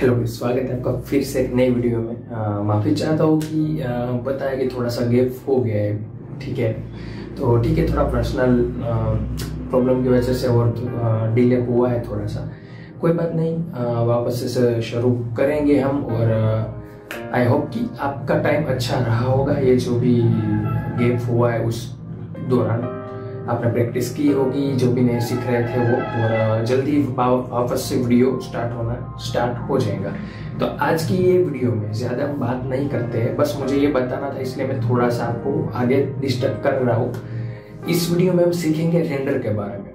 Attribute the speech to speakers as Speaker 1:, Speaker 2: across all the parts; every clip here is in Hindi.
Speaker 1: हेलो स्वागत है आपका फिर से एक नई वीडियो में माफ़ी चाहता हूँ कि बताया कि थोड़ा सा गैप हो गया है ठीक है तो ठीक है थोड़ा पर्सनल प्रॉब्लम की वजह से और डिले हुआ है थोड़ा सा कोई बात नहीं आ, वापस से शुरू करेंगे हम और आई होप कि आपका टाइम अच्छा रहा होगा ये जो भी गैप हुआ है उस दौरान आपने प्रैक्टिस की होगी जो भी नए सीख रहे थे वो और जल्दी वापस से वीडियो स्टार्ट होना स्टार्ट हो जाएगा तो आज की ये वीडियो में ज़्यादा हम बात नहीं करते हैं बस मुझे ये बताना था इसलिए मैं थोड़ा सा आपको आगे डिस्टर्ब कर रहा हूँ इस वीडियो में हम सीखेंगे रेंडर के बारे में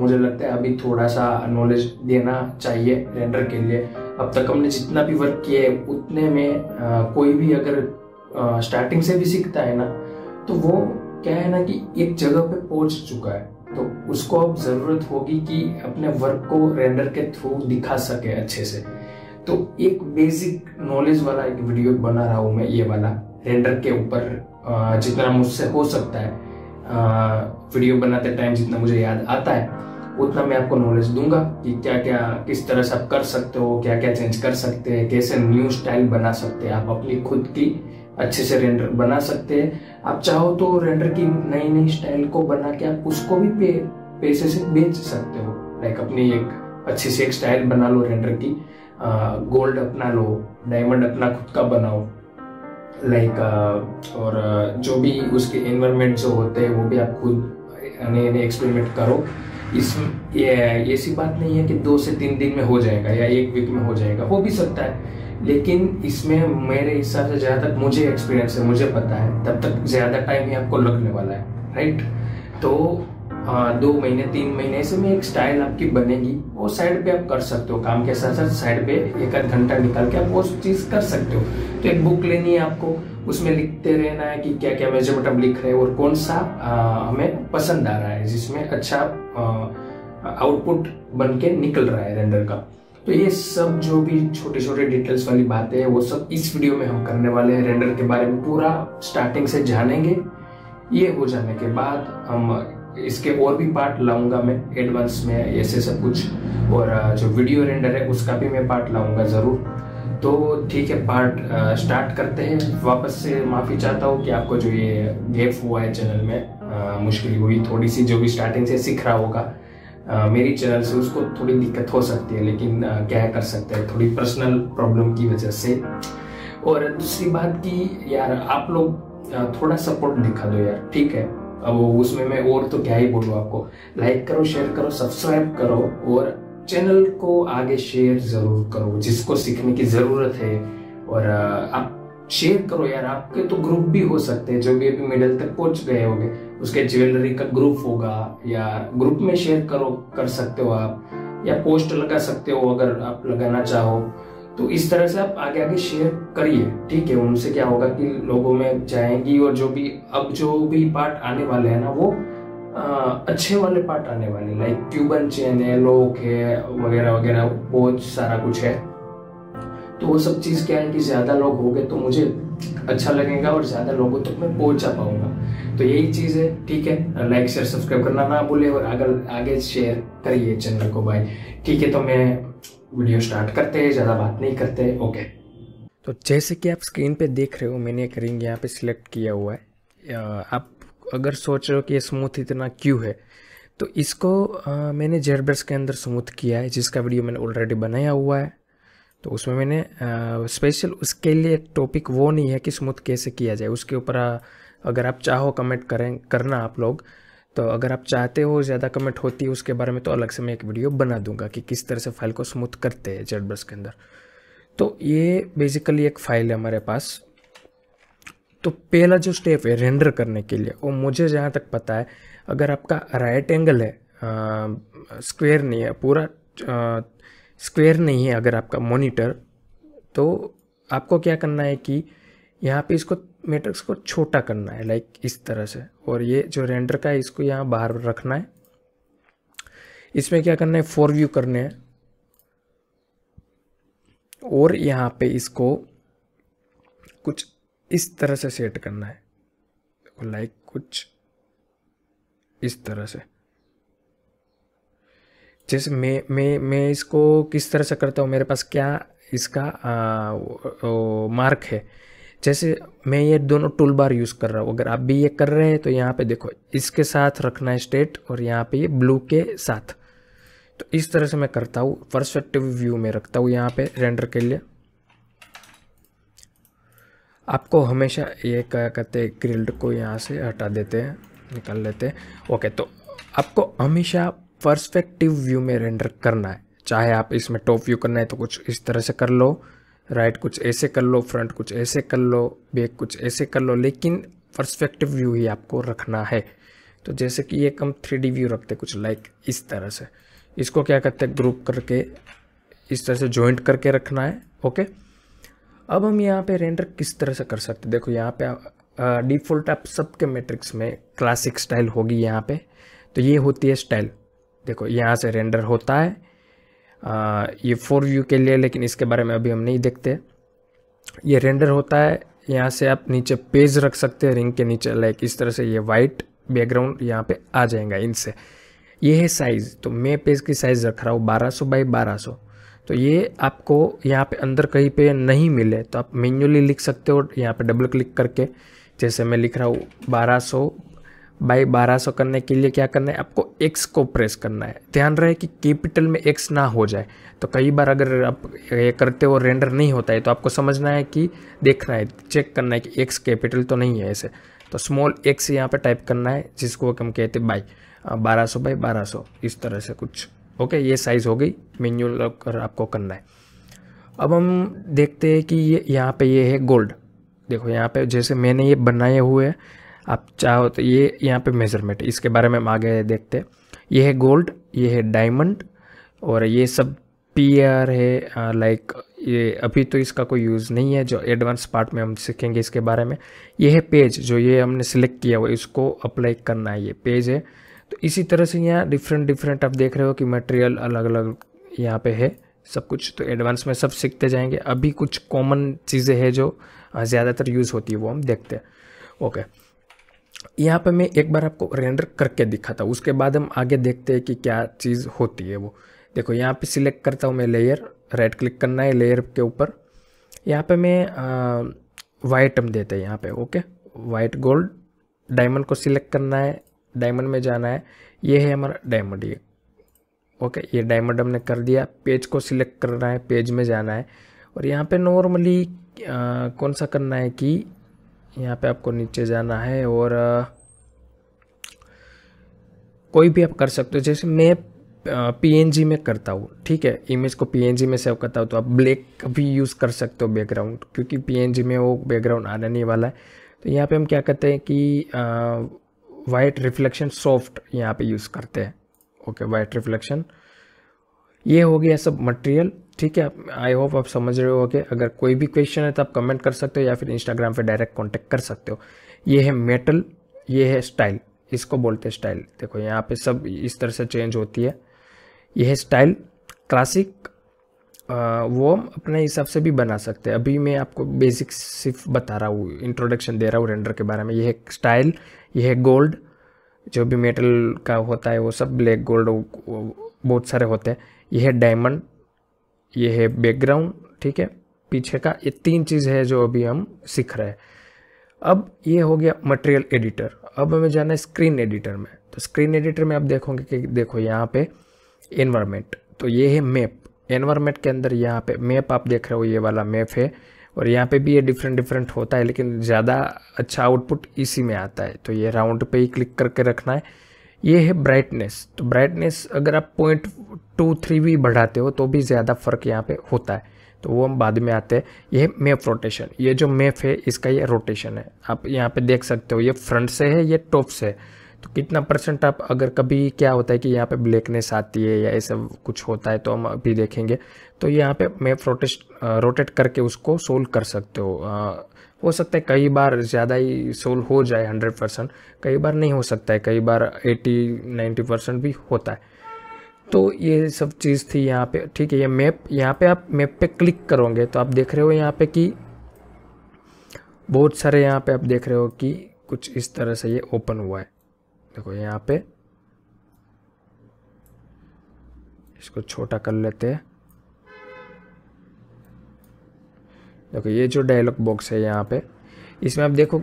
Speaker 1: मुझे लगता है अभी थोड़ा सा नॉलेज देना चाहिए रेंडर के लिए अब तक हमने जितना भी वर्क किया है उतने में आ, कोई भी अगर स्टार्टिंग से भी सीखता है ना तो वो क्या है ना कि एक जगह पे पहुंच चुका है तो उसको अब जरूरत होगी कि अपने वर्क को रेंडर के थ्रू दिखा सके अच्छे से तो एक बेसिक नॉलेज वाला एक वीडियो बना रहा हूं मैं ये वाला रेंडर के ऊपर जितना मुझसे हो सकता है वीडियो बनाते टाइम जितना मुझे याद आता है उतना मैं आपको नॉलेज दूंगा कि क्या क्या किस तरह से आप कर सकते हो क्या क्या चेंज कर सकते हैं कैसे न्यू स्टाइल बना सकते हैं आप अपनी खुद की अच्छे से रेंडर बना सकते हैं आप चाहो तो रेंडर की नई नई स्टाइल को बना के आप उसको भी पे पैसे से बेच सकते हो लाइक अपनी एक अच्छी सी एक स्टाइल बना लो रेंडर की गोल्ड अपना लो डायमंड अपना खुद का बनाओ लाइक और जो भी उसके एनवायरमेंट जो होते हैं वो भी आप खुद नए नए एक्सपेरिमेंट करो इस ये ऐसी बात नहीं है कि दो से तीन दिन में हो जाएगा या एक वीक में हो जाएगा हो भी सकता है लेकिन इसमें मेरे हिसाब से जहाँ तक मुझे एक्सपीरियंस है मुझे पता है तब तक ज़्यादा टाइम ही आपको लगने वाला है राइट तो आ, दो महीने तीन महीने से में एक स्टाइल आपकी बनेगी वो साइड पे आप कर सकते हो काम के साथ साथ साइड पे एक आध घंटा निकाल के आप वो चीज़ कर सकते हो तो एक बुक लेनी है आपको उसमें लिखते रहना है कि क्या क्या मेजरमेंट हम लिख रहे हैं और कौन सा आ, हमें पसंद आ रहा है जिसमें अच्छा आउटपुट बन के निकल रहा है रेंडर का तो ये सब जो भी छोटे छोटे डिटेल्स वाली बातें हैं वो सब इस वीडियो में हम करने वाले हैं रेंडर के बारे में पूरा स्टार्टिंग से जानेंगे ये हो जाने के बाद हम इसके और भी पार्ट लाऊंगा मैं एडवांस में ऐसे सब कुछ और जो वीडियो रेंडर है उसका भी मैं पार्ट लाऊंगा ज़रूर तो ठीक है पार्ट स्टार्ट करते हैं वापस से माफ़ी चाहता हूँ कि आपको जो ये गैप हुआ है चैनल में मुश्किल हुई थोड़ी सी जो भी स्टार्टिंग से सीख रहा होगा मेरी चैनल से उसको थोड़ी दिक्कत हो सकती है लेकिन क्या कर सकते हैं थोड़ी पर्सनल प्रॉब्लम की वजह से और दूसरी बात कि यार आप लोग थोड़ा सपोर्ट दिखा दो यार ठीक है अब उसमें मैं और तो क्या ही बोलूँ आपको लाइक करो शेयर करो सब्सक्राइब करो और चैनल को आगे शेयर जरूर करो जिसको सीखने की ज़रूरत है और आप शेयर करो यार आपके तो ग्रुप भी हो सकते हैं जो भी अभी मिडल तक पहुंच गए होंगे उसके ज्वेलरी का ग्रुप होगा या ग्रुप में शेयर करो कर सकते हो आप या पोस्ट लगा सकते हो अगर आप लगाना चाहो तो इस तरह से आप आगे आगे शेयर करिए ठीक है उनसे क्या होगा कि लोगों में जाएंगी और जो भी अब जो भी पार्ट आने वाले हैं ना वो आ, अच्छे वाले पार्ट आने वाले लाइक क्यूबन चेन है लोक है वगैरह वगैरह बहुत सारा कुछ है तो वो सब चीज़ क्या है कि ज़्यादा लोग हो गए तो मुझे अच्छा लगेगा और ज़्यादा लोगों तक तो मैं पहुंचा पाऊंगा तो यही चीज़ है ठीक है लाइक शेयर सब्सक्राइब करना ना भूले और अगर आगे शेयर करिए चैनल को भाई ठीक है तो मैं वीडियो स्टार्ट करते हैं ज़्यादा बात नहीं करते ओके तो जैसे कि आप स्क्रीन पे देख रहे हो मैंने एक रिंग यहाँ पे सिलेक्ट किया हुआ है आप अगर सोच रहे हो कि ये स्मूथ इतना क्यों है तो इसको आ, मैंने जेरब्रश के अंदर स्मूथ किया है जिसका वीडियो मैंने ऑलरेडी बनाया हुआ है तो उसमें मैंने स्पेशल उसके लिए टॉपिक वो नहीं है कि स्मूथ कैसे किया जाए उसके ऊपर अगर आप चाहो कमेंट करें करना आप लोग तो अगर आप चाहते हो ज़्यादा कमेंट होती है उसके बारे में तो अलग से मैं एक वीडियो बना दूंगा कि किस तरह से फाइल को स्मूथ करते हैं जेड ब्रश के अंदर तो ये बेसिकली एक फ़ाइल है हमारे पास तो पहला जो स्टेप है रेंडर करने के लिए वो मुझे जहाँ तक पता है अगर आपका राइट एंगल है स्क्वेयर नहीं है पूरा स्क्वेयर नहीं है अगर आपका मोनिटर तो आपको क्या करना है कि यहाँ पे इसको मैट्रिक्स को छोटा करना है लाइक इस तरह से और ये जो रेंडर का है इसको यहाँ बाहर रखना है इसमें क्या करना है फोर व्यू करने हैं और यहाँ पे इसको कुछ इस तरह से सेट करना है लाइक कुछ इस तरह से जैसे मैं मैं मैं इसको किस तरह से करता हूँ मेरे पास क्या इसका आ, ओ, ओ, मार्क है जैसे मैं ये दोनों टूल बार यूज़ कर रहा हूँ अगर आप भी ये कर रहे हैं तो यहाँ पे देखो इसके साथ रखना है स्टेट और यहाँ पे ये ब्लू के साथ तो इस तरह से मैं करता हूँ परस्पेक्टिव व्यू में रखता हूँ यहाँ पे रेंडर के लिए आपको हमेशा ये क्या कहते हैं ग्रिल्ड को यहाँ से हटा देते हैं निकाल लेते हैं ओके तो आपको हमेशा परस्पेक्टिव व्यू में रेंडर करना है चाहे आप इसमें टॉप व्यू करना है तो कुछ इस तरह से कर लो राइट कुछ ऐसे कर लो फ्रंट कुछ ऐसे कर लो बैक कुछ ऐसे कर लो लेकिन परस्पेक्टिव व्यू ही आपको रखना है तो जैसे कि एक हम थ्री व्यू रखते कुछ लाइक इस तरह से इसको क्या करते हैं ग्रुप करके इस तरह से जॉइंट करके रखना है ओके अब हम यहाँ पे रेंडर किस तरह से कर सकते देखो यहाँ पे डिफ़ॉल्ट आप सबके मैट्रिक्स में क्लासिक स्टाइल होगी यहाँ पे तो ये होती है स्टाइल देखो यहाँ से रेंडर होता है ये फोर व्यू के लिए लेकिन इसके बारे में अभी हम नहीं देखते ये रेंडर होता है यहाँ से आप नीचे पेज रख सकते हैं रिंग के नीचे लाइक इस तरह से ये वाइट बैकग्राउंड यहाँ पे आ जाएगा इनसे ये है साइज़ तो मैं पेज की साइज़ रख रहा हूँ 1200 बाई बारह तो ये आपको यहाँ पे अंदर कहीं पे नहीं मिले तो आप मेन्यूली लिख सकते हो यहाँ पे डबल क्लिक करके जैसे मैं लिख रहा हूँ 1200 बाई 1200 करने के लिए क्या करना है आपको एक्स को प्रेस करना है ध्यान रहे कि कैपिटल में एक्स ना हो जाए तो कई बार अगर आप ये करते हो रेंडर नहीं होता है तो आपको समझना है कि देखना है चेक करना है कि एक्स कैपिटल तो नहीं है ऐसे तो स्मॉल एक्स यहाँ पर टाइप करना है जिसको हम कहते हैं बाई बारह सौ बाई बारह सौ इस तरह से कुछ ओके ये साइज़ हो गई मेन्यूल कर आपको करना है अब हम देखते हैं कि ये यहाँ पे ये है गोल्ड देखो यहाँ पे जैसे मैंने ये बनाए हुए हैं आप चाहो तो ये यहाँ पे मेजरमेंट इसके बारे में हम आगे देखते ये है गोल्ड ये है डायमंड और ये सब पी आर है लाइक ये अभी तो इसका कोई यूज़ नहीं है जो एडवांस पार्ट में हम सीखेंगे इसके बारे में ये है पेज जो ये हमने सिलेक्ट किया हुआ इसको अप्लाई करना है ये पेज है तो इसी तरह से यहाँ डिफरेंट डिफरेंट आप देख रहे हो कि मटेरियल अलग अलग यहाँ पे है सब कुछ तो एडवांस में सब सीखते जाएंगे अभी कुछ कॉमन चीज़ें हैं जो ज़्यादातर यूज़ होती है वो हम देखते हैं ओके यहाँ पे मैं एक बार आपको रेंडर करके दिखाता हूँ उसके बाद हम आगे देखते हैं कि क्या चीज़ होती है वो देखो यहाँ पे सिलेक्ट करता हूँ मैं लेयर राइट क्लिक करना है लेयर के ऊपर यहाँ पे मैं वाइट हम देते हैं यहाँ पे ओके वाइट गोल्ड डायमंड को सिलेक्ट करना है डायमंड में जाना है ये है हमारा डायमंड ये ओके ये डायमंड हमने कर दिया पेज को सिलेक्ट करना है पेज में जाना है और यहाँ पर नॉर्मली कौन सा करना है कि यहाँ पे आपको नीचे जाना है और कोई भी आप कर सकते हो जैसे मैं पीएनजी में करता हूँ ठीक है इमेज को पीएनजी में सेव करता हूँ तो आप ब्लैक भी यूज़ कर सकते हो बैकग्राउंड क्योंकि पीएनजी में वो बैकग्राउंड आने नहीं वाला है तो यहाँ पे हम क्या करते हैं कि वाइट रिफ्लेक्शन सॉफ्ट यहाँ पे यूज़ करते हैं ओके वाइट रिफ्लेक्शन ये हो गया सब मटेरियल ठीक है आई होप आप समझ रहे हो कि अगर कोई भी क्वेश्चन है तो आप कमेंट कर सकते हो या फिर इंस्टाग्राम पे डायरेक्ट कांटेक्ट कर सकते हो ये है मेटल ये है स्टाइल इसको बोलते हैं स्टाइल देखो यहाँ पे सब इस तरह से चेंज होती है यह है स्टाइल क्लासिक वो हम अपने हिसाब से भी बना सकते हैं अभी मैं आपको बेसिक सिर्फ बता रहा हूँ इंट्रोडक्शन दे रहा हूँ रेंडर के बारे में यह है स्टाइल यह है गोल्ड जो भी मेटल का होता है वो सब ब्लैक गोल्ड बहुत सारे होते हैं ये है डायमंड ये है बैकग्राउंड ठीक है पीछे का ये तीन चीज़ है जो अभी हम सीख रहे हैं अब ये हो गया मटेरियल एडिटर अब हमें जाना है स्क्रीन एडिटर में तो स्क्रीन एडिटर में आप देखोगे कि देखो यहाँ पे एनवायरमेंट तो ये है मैप एनवायरमेंट के अंदर यहाँ पे मैप आप देख रहे हो ये वाला मैप है और यहाँ पे भी ये डिफरेंट डिफरेंट होता है लेकिन ज़्यादा अच्छा आउटपुट इसी में आता है तो ये राउंड पे ही क्लिक करके रखना है ये है ब्राइटनेस तो ब्राइटनेस अगर आप पॉइंट टू थ्री भी बढ़ाते हो तो भी ज़्यादा फ़र्क यहाँ पे होता है तो वो हम बाद में आते हैं ये मेफ रोटेशन ये जो मेफ है इसका ये रोटेशन है आप यहाँ पे देख सकते हो ये फ्रंट से है ये टॉप से है तो कितना परसेंट आप अगर कभी क्या होता है कि यहाँ पे ब्लैकनेस आती है या ऐसा कुछ होता है तो हम अभी देखेंगे तो यहाँ पे मेफ रोटेश रोटेट करके उसको सोल्व कर सकते हो हो सकता है कई बार ज़्यादा ही सोल हो जाए हंड्रेड परसेंट कई बार नहीं हो सकता है कई बार एटी नाइन्टी परसेंट भी होता है तो ये सब चीज़ थी यहाँ पे ठीक है ये मैप यहाँ पे आप मैप पे क्लिक करोगे तो आप देख रहे हो यहाँ पे कि बहुत सारे यहाँ पे आप देख रहे हो कि कुछ इस तरह से ये ओपन हुआ है देखो यहाँ पे इसको छोटा कर लेते हैं देखो ये जो डायलॉग बॉक्स है यहाँ पे इसमें आप देखो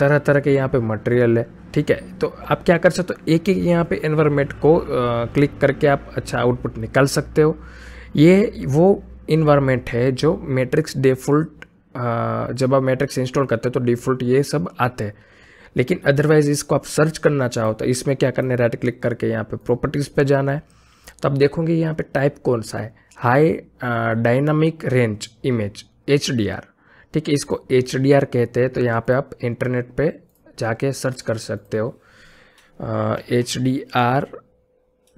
Speaker 1: तरह तरह के यहाँ पे मटेरियल है ठीक है तो आप क्या कर सकते हो एक एक यहाँ पे इन्वायरमेंट को क्लिक करके आप अच्छा आउटपुट निकाल सकते हो ये वो इन्वायरमेंट है जो मैट्रिक्स डिफ़ॉल्ट जब आप मैट्रिक्स इंस्टॉल करते हो तो डिफ़ॉल्ट ये सब आते हैं लेकिन अदरवाइज इसको आप सर्च करना चाहो तो इसमें क्या करना है राइट क्लिक करके यहाँ पे प्रॉपर्टीज़ पे जाना है तो आप देखोगे यहाँ पे टाइप कौन सा है high dynamic range image H ठीक है इसको एच कहते हैं तो यहाँ पे आप इंटरनेट पे जाके सर्च कर सकते हो एच डी आर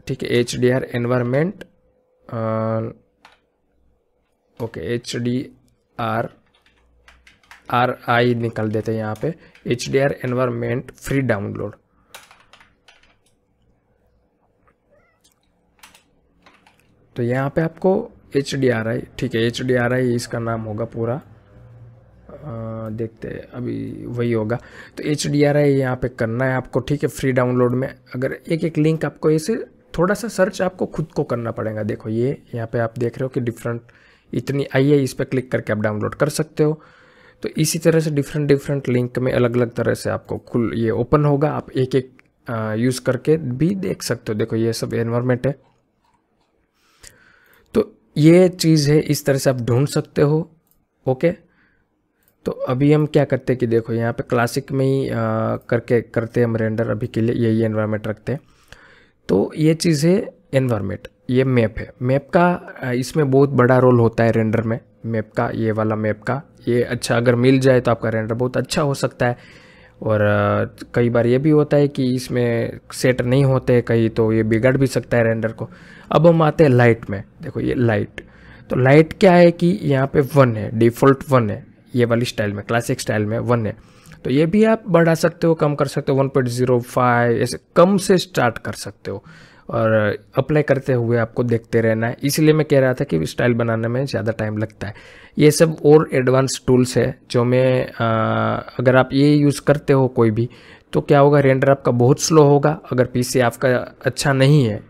Speaker 1: ठीक है H D R environment okay H D R R I निकल देते हैं यहाँ पे H D R environment free download तो यहाँ पे आपको एच डी आर आई ठीक है एच डी आर आई इसका नाम होगा पूरा आ, देखते हैं अभी वही होगा तो एच डी आर आई यहाँ पर करना है आपको ठीक है फ्री डाउनलोड में अगर एक एक लिंक आपको ऐसे थोड़ा सा सर्च आपको खुद को करना पड़ेगा देखो ये यहाँ पे आप देख रहे हो कि डिफरेंट इतनी आई है इस पर क्लिक करके आप डाउनलोड कर सकते हो तो इसी तरह से डिफरेंट डिफरेंट लिंक में अलग अलग तरह से आपको खुल ये ओपन होगा आप एक एक यूज़ करके भी देख सकते हो देखो ये सब एनवायरमेंट है ये चीज़ है इस तरह से आप ढूंढ सकते हो ओके तो अभी हम क्या करते हैं कि देखो यहाँ पे क्लासिक में ही आ, करके करते हैं हम रेंडर अभी के लिए यही एनवायरनमेंट रखते हैं तो ये चीज़ है एनवायरनमेंट ये मैप है मैप का इसमें बहुत बड़ा रोल होता है रेंडर में मैप का ये वाला मैप का ये अच्छा अगर मिल जाए तो आपका रेंडर बहुत अच्छा हो सकता है और कई बार ये भी होता है कि इसमें सेट नहीं होते कहीं तो ये बिगड़ भी सकता है रेंडर को अब हम आते हैं लाइट में देखो ये लाइट तो लाइट क्या है कि यहाँ पे वन है डिफ़ॉल्ट वन है ये वाली स्टाइल में क्लासिक स्टाइल में वन है तो ये भी आप बढ़ा सकते हो कम कर सकते हो वन पॉइंट ज़ीरो फाइव ऐसे कम से स्टार्ट कर सकते हो और अप्लाई करते हुए आपको देखते रहना है इसलिए मैं कह रहा था कि स्टाइल बनाने में ज़्यादा टाइम लगता है ये सब और एडवांस टूल्स है जो मैं अगर आप ये यूज़ करते हो कोई भी तो क्या होगा रेंडर आपका बहुत स्लो होगा अगर पीसी आपका अच्छा नहीं है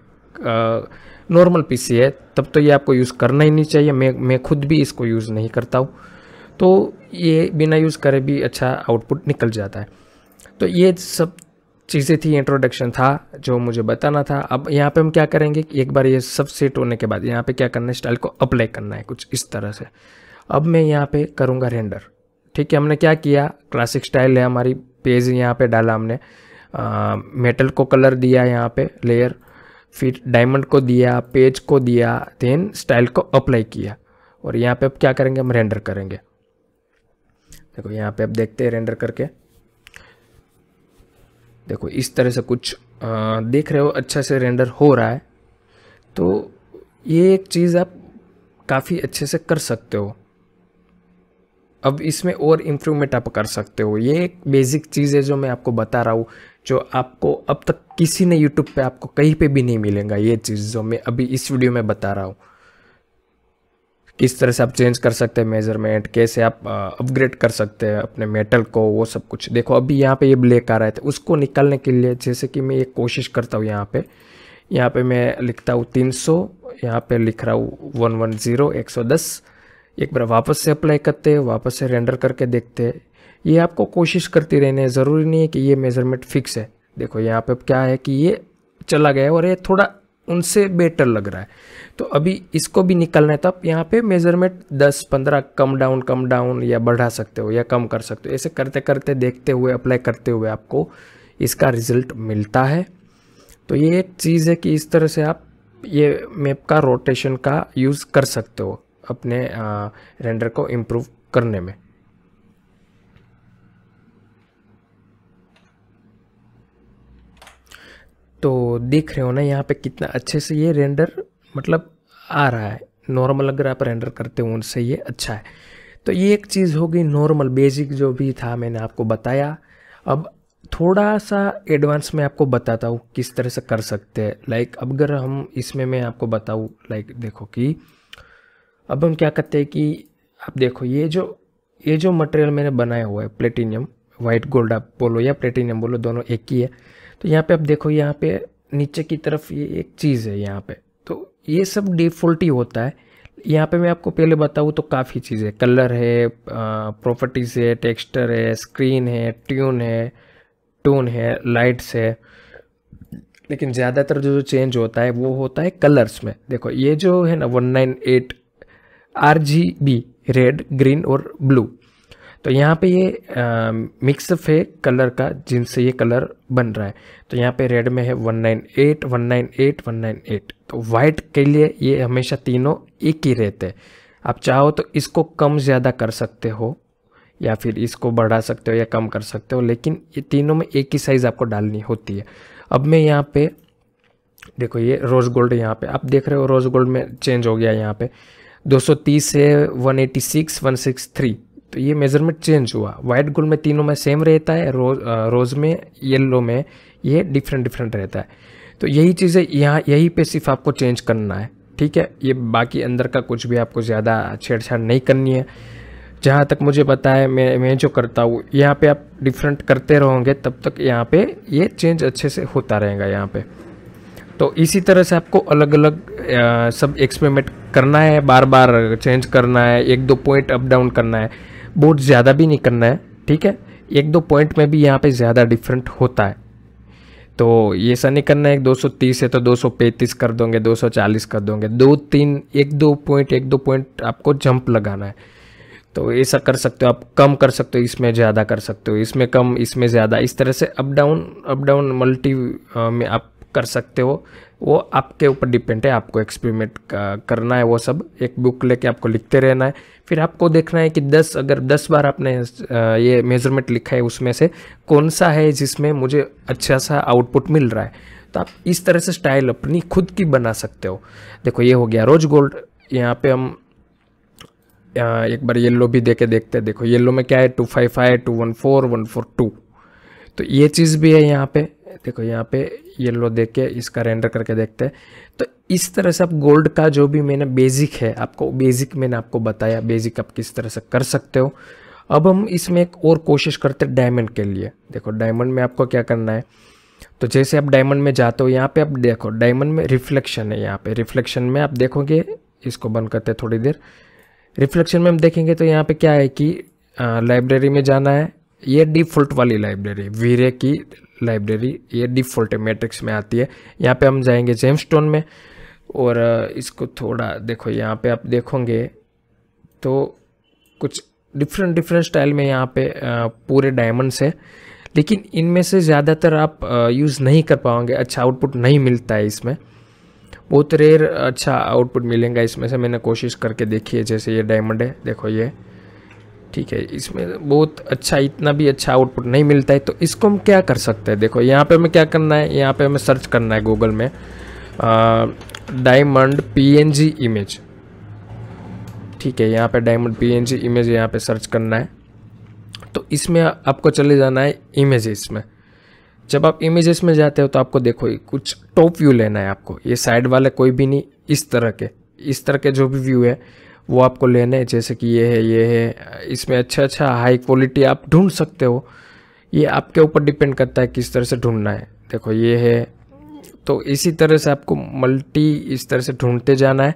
Speaker 1: नॉर्मल पीसी है तब तो ये आपको यूज़ करना ही नहीं चाहिए मैं मैं खुद भी इसको यूज़ नहीं करता हूँ तो ये बिना यूज़ करे भी अच्छा आउटपुट निकल जाता है तो ये सब चीज़ें थी इंट्रोडक्शन था जो मुझे बताना था अब यहाँ पे हम क्या करेंगे एक बार ये सब सेट होने के बाद यहाँ पे क्या करना है स्टाइल को अप्लाई करना है कुछ इस तरह से अब मैं यहाँ पे करूँगा रेंडर ठीक है हमने क्या किया क्लासिक स्टाइल है हमारी पेज यहाँ पे डाला हमने आ, मेटल को कलर दिया यहाँ पे लेयर फिर डायमंड को दिया पेज को दिया देन स्टाइल को अप्लाई किया और यहाँ पर अब क्या करेंगे हम रेंडर करेंगे देखो यहाँ पर अब देखते हैं रेंडर करके देखो इस तरह से कुछ आ, देख रहे हो अच्छे से रेंडर हो रहा है तो ये एक चीज़ आप काफ़ी अच्छे से कर सकते हो अब इसमें और इम्प्रूवमेंट आप कर सकते हो ये एक बेसिक चीज़ है जो मैं आपको बता रहा हूँ जो आपको अब तक किसी ने यूट्यूब पे आपको कहीं पे भी नहीं मिलेगा ये चीज़ जो मैं अभी इस वीडियो में बता रहा हूँ किस तरह से आप चेंज कर सकते हैं मेजरमेंट कैसे आप अपग्रेड कर सकते हैं अपने मेटल को वो सब कुछ देखो अभी यहाँ पे ये ब्लैक आ रहा है तो उसको निकालने के लिए जैसे कि मैं ये कोशिश करता हूँ यहाँ पे यहाँ पे मैं लिखता हूँ 300 यहाँ पर लिख रहा हूँ वन वन ज़ीरो एक सौ दस एक बार वापस से अप्लाई करते हैं वापस से रेंडर करके देखते हैं ये आपको कोशिश करती रहनी ज़रूरी नहीं है कि ये मेजरमेंट फिक्स है देखो यहाँ पर क्या है कि ये चला गया और ये थोड़ा उनसे बेटर लग रहा है तो अभी इसको भी निकलना है तो आप यहाँ पे मेजरमेंट 10-15 कम डाउन कम डाउन या बढ़ा सकते हो या कम कर सकते हो ऐसे करते करते देखते हुए अप्लाई करते हुए आपको इसका रिजल्ट मिलता है तो ये एक चीज़ है कि इस तरह से आप ये मैप का रोटेशन का यूज़ कर सकते हो अपने रेंडर को इम्प्रूव करने में तो देख रहे हो ना यहाँ पे कितना अच्छे से ये रेंडर मतलब आ रहा है नॉर्मल अगर आप रेंडर करते हो उनसे ये अच्छा है तो ये एक चीज़ होगी नॉर्मल बेसिक जो भी था मैंने आपको बताया अब थोड़ा सा एडवांस में आपको बताता हूँ किस तरह से कर सकते हैं लाइक अब अगर हम इसमें मैं आपको बताऊँ लाइक देखो कि अब हम क्या करते हैं कि आप देखो ये जो ये जो मटेरियल मैंने बनाया हुआ है प्लेटिनियम वाइट गोल्ड आप बोलो या प्लेटिनियम बोलो दोनों एक ही है तो यहाँ पे आप देखो यहाँ पे नीचे की तरफ ये एक चीज़ है यहाँ पे तो ये सब डिफ़ॉल्ट ही होता है यहाँ पे मैं आपको पहले बताऊँ तो काफ़ी चीज़ें कलर है प्रॉपर्टीज़ है टेक्सचर है स्क्रीन है ट्यून है टून है लाइट्स है लेकिन ज़्यादातर जो चेंज होता है वो होता है कलर्स में देखो ये जो है ना one nine eight R G B red green और ब्लू तो यहाँ पे ये मिक्स मिक्सअप है कलर का जिनसे ये कलर बन रहा है तो यहाँ पे रेड में है 198, 198, 198 तो वाइट के लिए ये हमेशा तीनों एक ही रहते हैं आप चाहो तो इसको कम ज़्यादा कर सकते हो या फिर इसको बढ़ा सकते हो या कम कर सकते हो लेकिन ये तीनों में एक ही साइज़ आपको डालनी होती है अब मैं यहाँ पर देखो ये रोज़ गोल्ड यहाँ पर आप देख रहे हो रोज़ गोल्ड में चेंज हो गया यहाँ पर 230 से 186, 163 तो ये मेज़रमेंट चेंज हुआ वाइट गोल्ड में तीनों में सेम रहता है रोज रोज़ में येल्लो में ये डिफरेंट डिफरेंट रहता है तो यही चीज़ें यहाँ यही पे सिर्फ आपको चेंज करना है ठीक है ये बाकी अंदर का कुछ भी आपको ज़्यादा छेड़छाड़ नहीं करनी है जहाँ तक मुझे पता है मैं मैं जो करता हूँ यहाँ पे आप डिफरेंट करते रहोगे तब तक यहाँ पे ये चेंज अच्छे से होता रहेगा यहाँ पे तो इसी तरह से आपको अलग अलग सब एक्सपेरिमेंट करना है बार बार चेंज करना है एक दो पॉइंट अप डाउन करना है बहुत ज़्यादा भी नहीं करना है ठीक है एक दो पॉइंट में भी यहाँ पे ज़्यादा डिफरेंट होता है तो ये ऐसा नहीं करना है 230 है तो 235 कर दोगे 240 कर दोगे दो तीन एक दो पॉइंट एक दो पॉइंट आपको जंप लगाना है तो ऐसा कर सकते हो आप कम कर सकते हो इसमें ज़्यादा कर सकते हो इसमें कम इसमें ज़्यादा इस तरह से up down up down multi में आप कर सकते हो वो आपके ऊपर डिपेंड है आपको एक्सपेरिमेंट करना है वो सब एक बुक लेके आपको लिखते रहना है फिर आपको देखना है कि 10 अगर 10 बार आपने ये मेज़रमेंट लिखा है उसमें से कौन सा है जिसमें मुझे अच्छा सा आउटपुट मिल रहा है तो आप इस तरह से स्टाइल अपनी खुद की बना सकते हो देखो ये हो गया रोज गोल्ड यहाँ पर हम एक बार येल्लो भी के देखते हैं देखो येल्लो में क्या है two five five two one four one four two तो ये चीज़ भी है यहाँ पे देखो यहाँ पे येलो देख के इसका रेंडर करके देखते हैं तो इस तरह से आप गोल्ड का जो भी मैंने बेसिक है आपको बेसिक मैंने आपको बताया बेसिक आप किस तरह से कर सकते हो अब हम इसमें एक और कोशिश करते हैं डायमंड के लिए देखो डायमंड में आपको क्या करना है तो जैसे आप डायमंड में जाते हो यहाँ पे आप देखो डायमंड में रिफ्लेक्शन है यहाँ पे रिफ्लेक्शन में आप देखोगे इसको बंद करते हैं थोड़ी देर रिफ्लेक्शन में हम देखेंगे तो यहाँ पे क्या है कि लाइब्रेरी में जाना है ये डिफ़ॉल्ट वाली लाइब्रेरी वीरे की लाइब्रेरी ये डिफ़ॉल्ट मैट्रिक्स में आती है यहाँ पे हम जाएंगे जेमस्टोन में और इसको थोड़ा देखो यहाँ पे आप देखोगे तो कुछ डिफरेंट डिफरेंट स्टाइल में यहाँ पे पूरे डायमंड्स है लेकिन इनमें से ज़्यादातर आप यूज़ नहीं कर पाओगे अच्छा आउटपुट नहीं मिलता है इसमें बहुत रेयर अच्छा आउटपुट मिलेगा इसमें से मैंने कोशिश करके देखी है जैसे ये डायमंड है देखो ये ठीक है इसमें बहुत अच्छा इतना भी अच्छा आउटपुट नहीं मिलता है तो इसको हम क्या कर सकते हैं देखो यहाँ पे हमें क्या करना है यहाँ पे हमें सर्च करना है गूगल में डायमंड पीएनजी इमेज ठीक है यहाँ पे डायमंड पीएनजी इमेज यहाँ पे सर्च करना है तो इसमें आपको चले जाना है इमेजेस में जब आप इमेजेस में जाते हो तो आपको देखो कुछ टॉप व्यू लेना है आपको ये साइड वाले कोई भी नहीं इस तरह के इस तरह के जो भी व्यू है वो आपको लेने हैं जैसे कि ये है ये है इसमें अच्छा अच्छा हाई क्वालिटी आप ढूंढ सकते हो ये आपके ऊपर डिपेंड करता है किस तरह से ढूंढना है देखो ये है तो इसी तरह से आपको मल्टी इस तरह से ढूंढते जाना है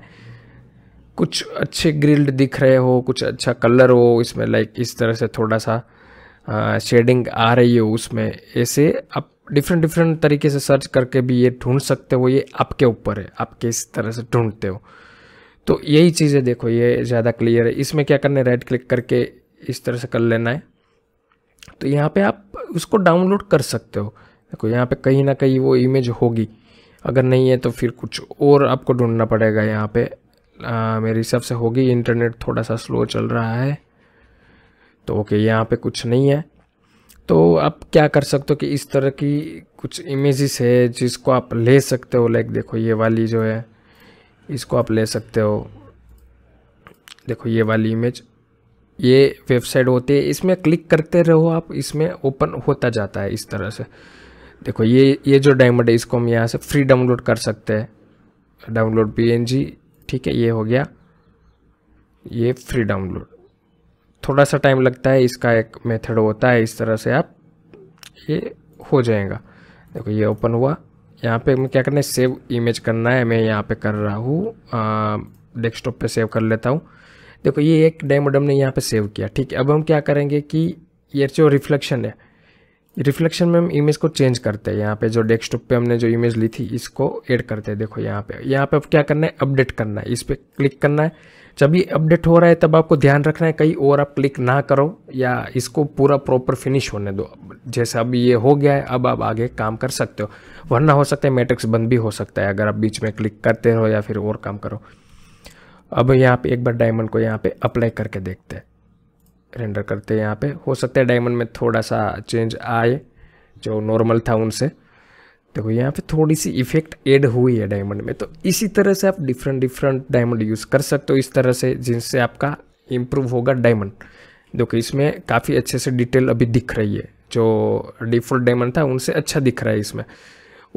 Speaker 1: कुछ अच्छे ग्रिल्ड दिख रहे हो कुछ अच्छा कलर हो इसमें लाइक इस तरह से थोड़ा सा शेडिंग आ रही हो उसमें ऐसे आप डिफरेंट डिफरेंट तरीके से सर्च करके भी ये ढूंढ सकते हो ये आपके ऊपर है आप किस तरह से ढूंढते हो तो यही चीज़ें देखो ये ज़्यादा क्लियर है इसमें क्या करना है राइट क्लिक करके इस तरह से कर लेना है तो यहाँ पे आप उसको डाउनलोड कर सकते हो देखो यहाँ पे कहीं ना कहीं वो इमेज होगी अगर नहीं है तो फिर कुछ और आपको ढूंढना पड़ेगा यहाँ पे आ, मेरे हिसाब से होगी इंटरनेट थोड़ा सा स्लो चल रहा है तो ओके यहाँ पे कुछ नहीं है तो आप क्या कर सकते हो कि इस तरह की कुछ इमेजेस है जिसको आप ले सकते हो लाइक देखो ये वाली जो है इसको आप ले सकते हो देखो ये वाली इमेज ये वेबसाइट होती है इसमें क्लिक करते रहो आप इसमें ओपन होता जाता है इस तरह से देखो ये ये जो डायमंड है इसको हम यहाँ से फ्री डाउनलोड कर सकते हैं डाउनलोड पी ठीक है ये हो गया ये फ्री डाउनलोड थोड़ा सा टाइम लगता है इसका एक मेथड होता है इस तरह से आप ये हो जाएगा देखो ये ओपन हुआ यहाँ पे हमें क्या करना है सेव इमेज करना है मैं यहाँ पे कर रहा हूँ डेस्कटॉप पे सेव कर लेता हूँ देखो ये एक डेमोडम ने यहाँ पे सेव किया ठीक है अब हम क्या करेंगे कि ये जो रिफ्लेक्शन है रिफ्लेक्शन में हम इमेज को चेंज करते हैं यहाँ पे जो डेस्कटॉप पे हमने जो इमेज ली थी इसको एड करते हैं देखो यहाँ पे यहाँ पे अब क्या करना है अपडेट करना है इस पर क्लिक करना है जब ये अपडेट हो रहा है तब आपको ध्यान रखना है कहीं और आप क्लिक ना करो या इसको पूरा प्रॉपर फिनिश होने दो जैसे अब ये हो गया है अब आप आगे काम कर सकते हो वरना हो सकता है मैट्रिक्स बंद भी हो सकता है अगर आप बीच में क्लिक करते रहो या फिर और काम करो अब यहाँ पे एक बार डायमंड को यहाँ पे अप्लाई करके देखते हैं रेंडर करते हैं यहाँ पे हो सकता है डायमंड में थोड़ा सा चेंज आए जो नॉर्मल था उनसे देखो यहाँ पे थोड़ी सी इफेक्ट ऐड हुई है डायमंड में तो इसी तरह से आप डिफरेंट डिफरेंट डायमंड यूज़ कर सकते हो इस तरह से जिनसे आपका इम्प्रूव होगा डायमंड देखो इसमें काफ़ी अच्छे से डिटेल अभी दिख रही है जो डिफ़ॉल्ट डायमंड था उनसे अच्छा दिख रहा है इसमें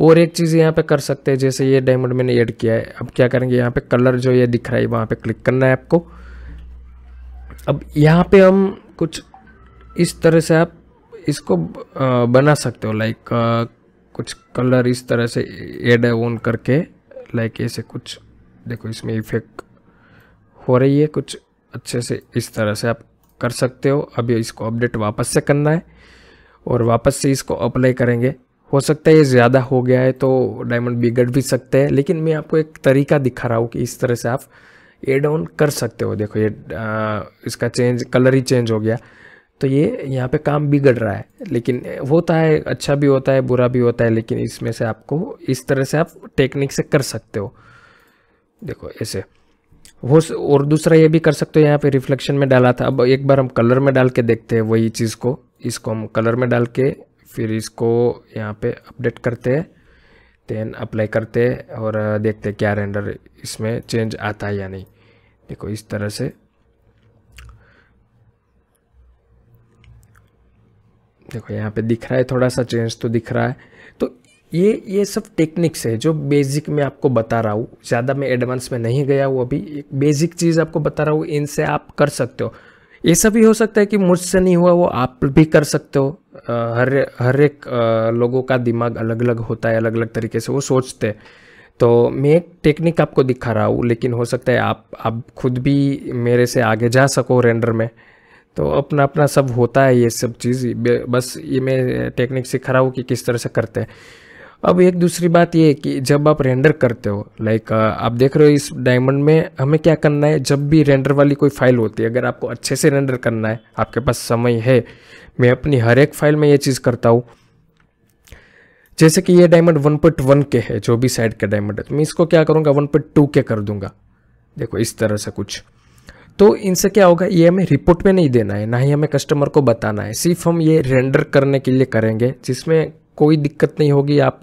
Speaker 1: और एक चीज़ यहाँ पे कर सकते हैं जैसे ये डायमंड मैंने ऐड किया है अब क्या करेंगे यहाँ पे कलर जो ये दिख रहा है वहाँ पे क्लिक करना है आपको अब यहाँ पे हम कुछ इस तरह से आप इसको बना सकते हो लाइक कुछ कलर इस तरह से एड ऑन करके लाइक ऐसे कुछ देखो इसमें इफेक्ट हो रही है कुछ अच्छे से इस तरह से आप कर सकते हो अभी इसको अपडेट वापस से करना है और वापस से इसको अप्लाई करेंगे हो सकता है ये ज़्यादा हो गया है तो डायमंड बिगड़ भी सकते हैं लेकिन मैं आपको एक तरीका दिखा रहा हूँ कि इस तरह से आप एड ऑन कर सकते हो देखो ये आ, इसका चेंज कलर ही चेंज हो गया तो ये यहाँ पे काम बिगड़ रहा है लेकिन होता है अच्छा भी होता है बुरा भी होता है लेकिन इसमें से आपको इस तरह से आप टेक्निक से कर सकते हो देखो ऐसे वो और दूसरा ये भी कर सकते हो यहाँ पे रिफ्लेक्शन में डाला था अब एक बार हम कलर में डाल के देखते हैं वही चीज़ को इसको हम कलर में डाल के फिर इसको यहाँ पे अपडेट करते हैं देन अप्लाई करते हैं और देखते हैं क्या रेंडर इसमें चेंज आता है या नहीं देखो इस तरह से देखो यहाँ पे दिख रहा है थोड़ा सा चेंज तो दिख रहा है तो ये ये सब टेक्निक्स है जो बेसिक में आपको बता रहा हूँ ज़्यादा मैं एडवांस में नहीं गया हूँ अभी एक बेसिक चीज़ आपको बता रहा हूँ इनसे आप कर सकते हो ऐसा भी हो सकता है कि मुझसे नहीं हुआ वो आप भी कर सकते हो हर हर एक लोगों का दिमाग अलग अलग होता है अलग अलग तरीके से वो सोचते हैं तो मैं एक टेक्निक आपको दिखा रहा हूँ लेकिन हो सकता है आप आप खुद भी मेरे से आगे जा सको रेंडर में तो अपना अपना सब होता है ये सब चीज़ बस ये मैं टेक्निक से रहा हूँ कि किस तरह से करते हैं अब एक दूसरी बात ये है कि जब आप रेंडर करते हो लाइक आप देख रहे हो इस डायमंड में हमें क्या करना है जब भी रेंडर वाली कोई फाइल होती है अगर आपको अच्छे से रेंडर करना है आपके पास समय है मैं अपनी हर एक फाइल में ये चीज़ करता हूँ जैसे कि ये डायमंड 1.1 के है जो भी साइड का डायमंड है तो मैं इसको क्या करूँगा टू के कर दूंगा देखो इस तरह से कुछ तो इनसे क्या होगा ये हमें रिपोर्ट में नहीं देना है ना ही हमें कस्टमर को बताना है सिर्फ हम ये रेंडर करने के लिए करेंगे जिसमें कोई दिक्कत नहीं होगी आप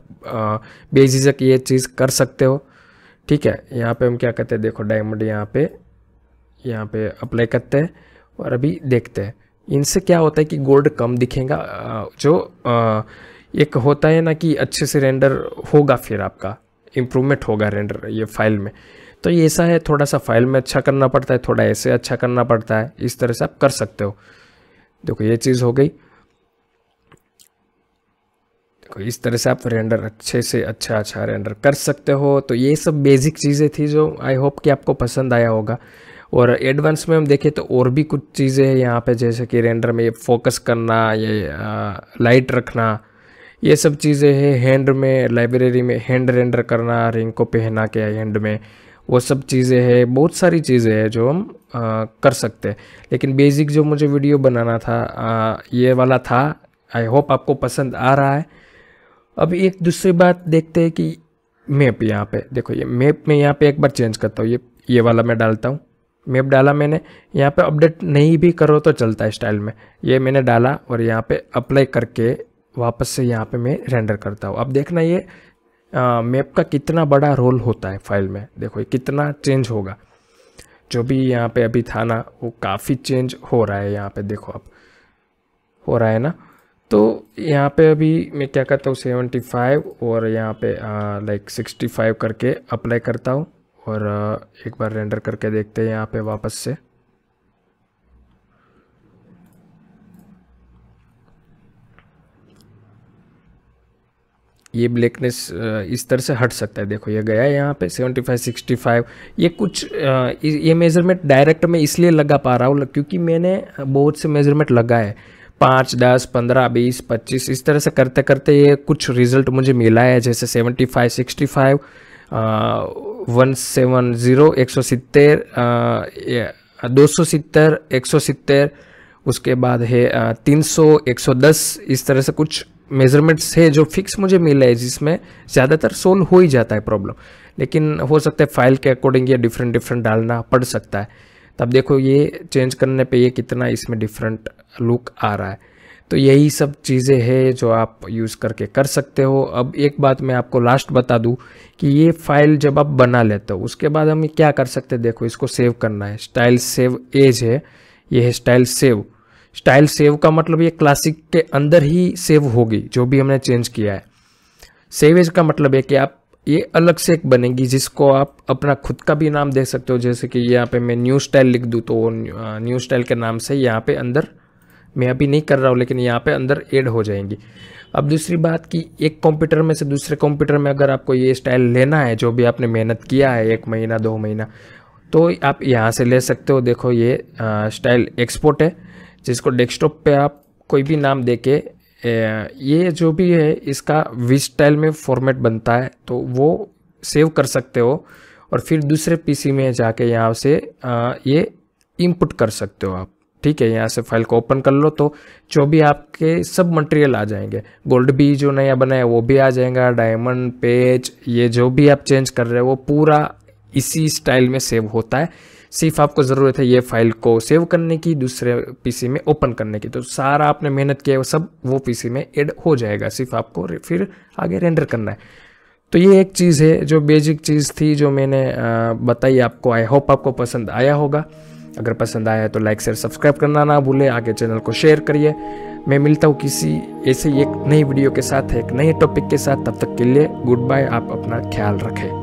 Speaker 1: बेझिझक ये चीज़ कर सकते हो ठीक है यहाँ पे हम क्या कहते हैं देखो डायमंड यहाँ पे यहाँ पे अप्लाई करते हैं और अभी देखते हैं इनसे क्या होता है कि गोल्ड कम दिखेगा जो एक होता है ना कि अच्छे से रेंडर होगा फिर आपका इम्प्रूवमेंट होगा रेंडर ये फाइल में तो ये ऐसा है थोड़ा सा फाइल में अच्छा करना पड़ता है थोड़ा ऐसे अच्छा करना पड़ता है इस तरह से आप कर सकते हो देखो ये चीज़ हो गई देखो इस तरह से आप रेंडर अच्छे से अच्छा अच्छा रेंडर कर सकते हो तो ये सब बेसिक चीज़ें थी जो आई होप कि आपको पसंद आया होगा और एडवांस में हम देखें तो और भी कुछ चीज़ें हैं यहाँ पे जैसे कि रेंडर में ये फोकस करना ये आ, लाइट रखना ये सब चीज़ें हैं हैंड में लाइब्रेरी में हैंड रेंडर करना रिंग को पहना के हैंड में वो सब चीज़ें हैं बहुत सारी चीज़ें हैं जो हम आ, कर सकते हैं लेकिन बेसिक जो मुझे वीडियो बनाना था आ, ये वाला था आई होप आपको पसंद आ रहा है अब एक दूसरी बात देखते हैं कि मैप यहाँ पे देखो ये मैप में यहाँ पे एक बार चेंज करता हूँ ये ये वाला मैं डालता हूँ मैप डाला मैंने यहाँ पे अपडेट नहीं भी करो तो चलता है स्टाइल में ये मैंने डाला और यहाँ पे अप्लाई करके वापस से यहाँ पे मैं रेंडर करता हूँ अब देखना ये मैप का कितना बड़ा रोल होता है फाइल में देखो ये कितना चेंज होगा जो भी यहाँ पे अभी था ना वो काफ़ी चेंज हो रहा है यहाँ पे देखो आप हो रहा है ना तो यहाँ पे अभी मैं क्या करता हूँ सेवेंटी फाइव और यहाँ पे लाइक सिक्सटी फाइव करके अप्लाई करता हूँ और आ, एक बार रेंडर करके देखते हैं यहाँ पे वापस से ये ब्लैकनेस इस तरह से हट सकता है देखो ये गया है यहाँ पे 75 65 ये कुछ ये मेज़रमेंट डायरेक्ट मैं इसलिए लगा पा रहा हूँ क्योंकि मैंने बहुत से मेज़रमेंट लगा है पाँच दस पंद्रह बीस पच्चीस इस तरह से करते करते ये कुछ रिजल्ट मुझे मिला है जैसे 75 five sixty five one seven zero एक सौ सितर दो सौ सितर एक सौ सितर उसके बाद है तीन सौ एक सौ दस इस तरह से कुछ मेज़रमेंट्स है जो फिक्स मुझे मिला है जिसमें ज़्यादातर सोल्व हो ही जाता है प्रॉब्लम लेकिन हो सकता है फाइल के अकॉर्डिंग ये डिफरेंट डिफरेंट डालना पड़ सकता है तब देखो ये चेंज करने पे ये कितना इसमें डिफरेंट लुक आ रहा है तो यही सब चीज़ें हैं जो आप यूज़ करके कर सकते हो अब एक बात मैं आपको लास्ट बता दूँ कि ये फाइल जब आप बना लेते हो उसके बाद हम क्या कर सकते हैं देखो इसको सेव करना है स्टाइल सेव एज है ये है स्टाइल सेव स्टाइल सेव का मतलब ये क्लासिक के अंदर ही सेव होगी जो भी हमने चेंज किया है सेवेज का मतलब है कि आप ये अलग से एक बनेगी जिसको आप अपना खुद का भी नाम दे सकते हो जैसे कि यहाँ पे मैं न्यू स्टाइल लिख दूँ तो न्यू स्टाइल के नाम से यहाँ पे अंदर मैं अभी नहीं कर रहा हूँ लेकिन यहाँ पे अंदर ऐड हो जाएंगी अब दूसरी बात कि एक कंप्यूटर में से दूसरे कंप्यूटर में अगर आपको ये स्टाइल लेना है जो भी आपने मेहनत किया है एक महीना दो महीना तो आप यहाँ से ले सकते हो देखो ये स्टाइल एक्सपोर्ट है जिसको डेस्कटॉप पे आप कोई भी नाम दे के ये जो भी है इसका वी स्टाइल में फॉर्मेट बनता है तो वो सेव कर सकते हो और फिर दूसरे पीसी में जाके यहाँ से ये इनपुट कर सकते हो आप ठीक है यहाँ से फाइल को ओपन कर लो तो जो भी आपके सब मटेरियल आ जाएंगे गोल्ड भी जो नया बना है वो भी आ जाएगा डायमंड पेज ये जो भी आप चेंज कर रहे हो वो पूरा इसी स्टाइल में सेव होता है सिर्फ आपको ज़रूरत है ये फाइल को सेव करने की दूसरे पीसी में ओपन करने की तो सारा आपने मेहनत किया है वो सब वो पीसी में ऐड हो जाएगा सिर्फ आपको फिर आगे रेंडर करना है तो ये एक चीज़ है जो बेसिक चीज़ थी जो मैंने बताई आपको आई होप आपको पसंद आया होगा अगर पसंद आया तो लाइक शेयर सब्सक्राइब करना ना भूलें आगे चैनल को शेयर करिए मैं मिलता हूँ किसी ऐसे एक नई वीडियो के साथ एक नए टॉपिक के साथ तब तक के लिए गुड बाय आप अपना ख्याल रखें